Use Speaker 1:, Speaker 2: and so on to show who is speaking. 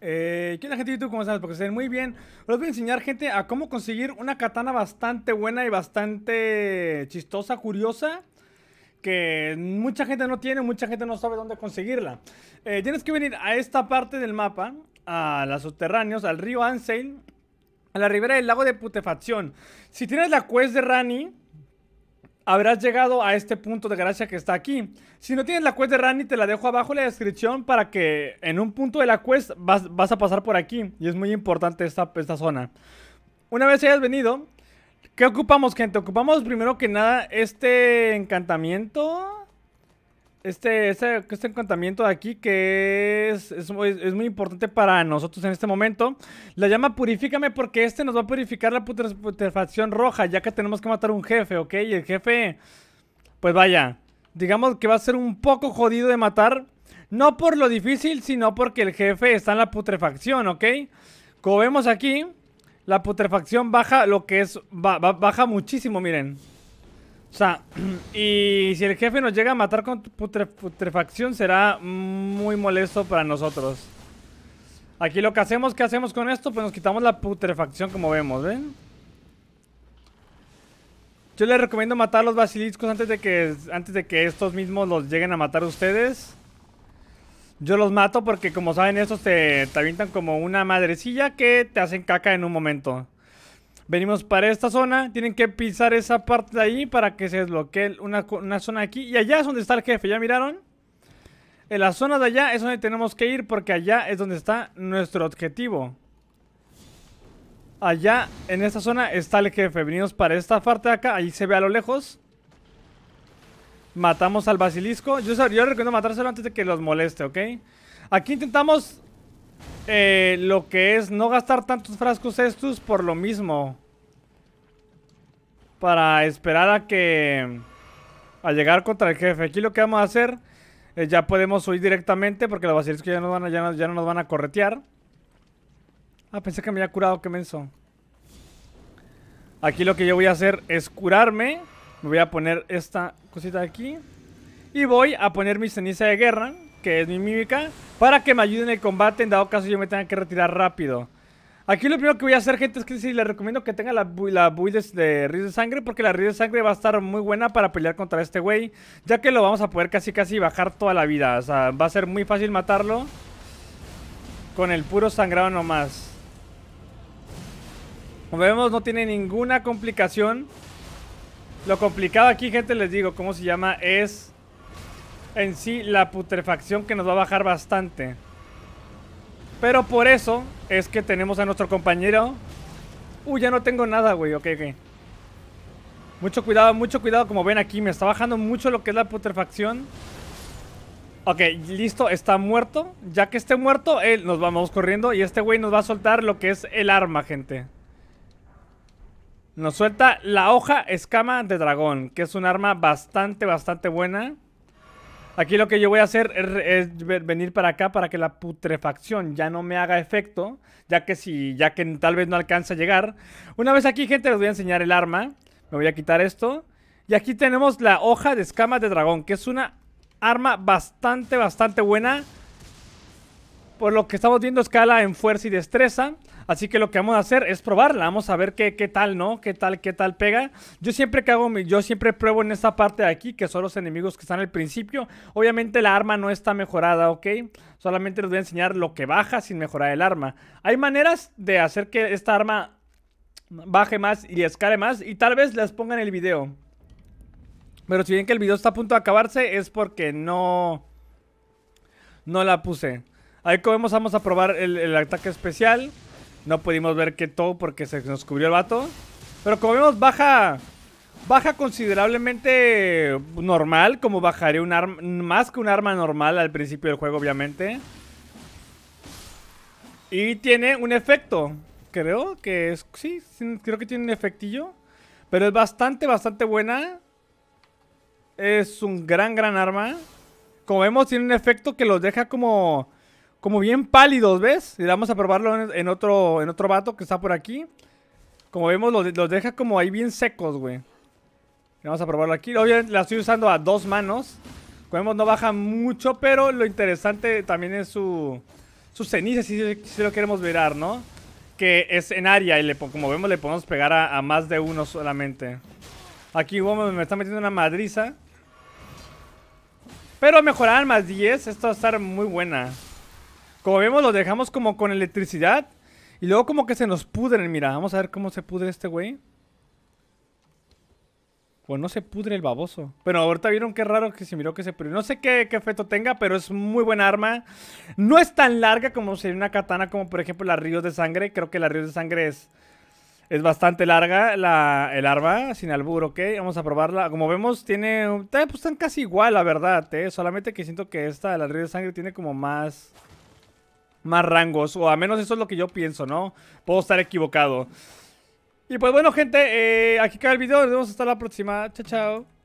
Speaker 1: Eh, ¿Qué onda gente de YouTube? ¿Cómo están? Porque estén muy bien. Os voy a enseñar gente a cómo conseguir una katana bastante buena y bastante chistosa, curiosa. Que mucha gente no tiene, mucha gente no sabe dónde conseguirla. Eh, tienes que venir a esta parte del mapa, a los subterráneos, al río Ansel, a la ribera del lago de putefacción. Si tienes la quest de Rani, habrás llegado a este punto de gracia que está aquí. Si no tienes la quest de Rani, te la dejo abajo en la descripción para que en un punto de la quest vas, a pasar por aquí. Y es muy importante esta, esta zona. Una vez hayas venido, ¿qué ocupamos, gente? Ocupamos primero que nada este encantamiento este, este, este, encantamiento de aquí que es, es, muy importante para nosotros en este momento. La llama Purifícame porque este nos va a purificar la putrefacción roja, ya que tenemos que matar un jefe, ¿ok? Y el jefe, pues vaya, digamos que va a ser un poco jodido de matar. No por lo difícil, sino porque el jefe está en la putrefacción, ¿ok? Como vemos aquí, la putrefacción baja lo que es, baja muchísimo, miren. O sea, y si el jefe nos llega a matar con putrefacción será muy molesto para nosotros. Aquí lo que hacemos, ¿qué hacemos con esto? Pues nos quitamos la putrefacción como vemos, ¿ven? Yo les recomiendo matar los basiliscos antes de que, antes de que estos mismos los lleguen a matar ustedes. Yo los mato porque como saben estos te avientan como una madrecilla que te hacen caca en un momento venimos para esta zona, tienen que pisar esa parte de ahí para que se desbloquee una, zona aquí. Y allá es donde está el jefe, ¿ya miraron? En la zona de allá es donde tenemos que ir porque allá es donde está nuestro objetivo. Allá, en esta zona, está el jefe. Venimos para esta parte de acá, ahí se ve a lo lejos. Matamos al basilisco. Yo, yo recomiendo matárselo antes de que los moleste, ¿ok? Aquí intentamos eh, lo que es no gastar tantos frascos estos por lo mismo. Para esperar a que... A llegar contra el jefe. Aquí lo que vamos a hacer... Eh, ya podemos huir directamente porque los basiliscos ya, nos van a, ya, no, nos van a corretear. Ah, pensé que me había curado, Que menso. Aquí lo que yo voy a hacer es curarme. Me voy a poner esta cosita aquí. Y voy a poner mi ceniza de guerra que es mi mímica, para que me ayude en el combate en dado caso yo me tenga que retirar rápido. Aquí lo primero que voy a hacer, gente, es que sí, les recomiendo que tengan la, la build de este, Riz de Sangre, porque la Riz de Sangre va a estar muy buena para pelear contra este güey, ya que lo vamos a poder casi casi bajar toda la vida. O sea, va a ser muy fácil matarlo con el puro sangrado nomás. Como vemos, no tiene ninguna complicación. Lo complicado aquí, gente, les digo, ¿cómo se llama? Es en sí la putrefacción que nos va a bajar bastante. Pero por eso es que tenemos a nuestro compañero. Uy, ya no tengo nada, güey. Ok, ok. Mucho cuidado, mucho cuidado. Como ven aquí, me está bajando mucho lo que es la putrefacción. Ok, listo, está muerto. Ya que esté muerto, él nos vamos corriendo y este güey nos va a soltar lo que es el arma, gente. Nos suelta la hoja escama de dragón, que es un arma bastante, bastante buena. Aquí lo que yo voy a hacer es, venir para acá para que la putrefacción ya no me haga efecto, ya que si, ya que tal vez no alcance a llegar. Una vez aquí, gente, les voy a enseñar el arma. Me voy a quitar esto. Y aquí tenemos la hoja de escamas de dragón, que es una arma bastante, bastante buena. Por lo que estamos viendo, escala en fuerza y destreza. Así que lo que vamos a hacer es probarla. Vamos a ver qué, qué tal, ¿no? ¿Qué tal, qué tal pega? Yo siempre que hago mi, yo siempre pruebo en esta parte de aquí, que son los enemigos que están al principio. Obviamente la arma no está mejorada, ¿ok? Solamente les voy a enseñar lo que baja sin mejorar el arma. Hay maneras de hacer que esta arma baje más y escale más. Y tal vez les pongan el video. Pero si bien que el video está a punto de acabarse, es porque no... No la puse. Ahí como vamos a probar el ataque especial. No pudimos ver que todo porque se nos cubrió el vato. Pero como vemos, baja. Baja considerablemente normal, como bajaría un arma. Más que un arma normal al principio del juego, obviamente. Y tiene un efecto. Creo que es. Sí, creo que tiene un efectillo. Pero es bastante, bastante buena. Es un gran, gran arma. Como vemos, tiene un efecto que los deja como como bien pálidos, ¿ves? Y vamos a probarlo en, otro, en otro vato que está por aquí. Como vemos, los, deja como ahí bien secos, güey. Vamos a probarlo aquí. Obviamente la estoy usando a dos manos. Como vemos, no baja mucho, pero lo interesante también es su, ceniza, si, si lo queremos mirar, ¿no? Que es en área y le, como vemos le podemos pegar a, más de uno solamente. Aquí vamos, me está metiendo una madriza. Pero mejorar más 10, esto va a estar muy buena. Como vemos, lo dejamos como con electricidad. Y luego como que se nos pudren. Mira, vamos a ver cómo se pudre este güey. Pues no se pudre el baboso. Pero ahorita vieron qué raro que se miró que se pudre. No sé qué, efecto tenga, pero es muy buena arma. No es tan larga como sería una katana, como por ejemplo la Ríos de Sangre. Creo que la Ríos de Sangre es, es bastante larga la, el arma, sin albur, ¿ok? Vamos a probarla. Como vemos, tiene... Eh, pues están casi igual, la verdad, eh. Solamente que siento que esta, la Río de Sangre, tiene como más más rangos. O al menos eso es lo que yo pienso, ¿no? Puedo estar equivocado. Y pues bueno, gente, eh, aquí queda el video. Nos vemos hasta la próxima. Chao, chao.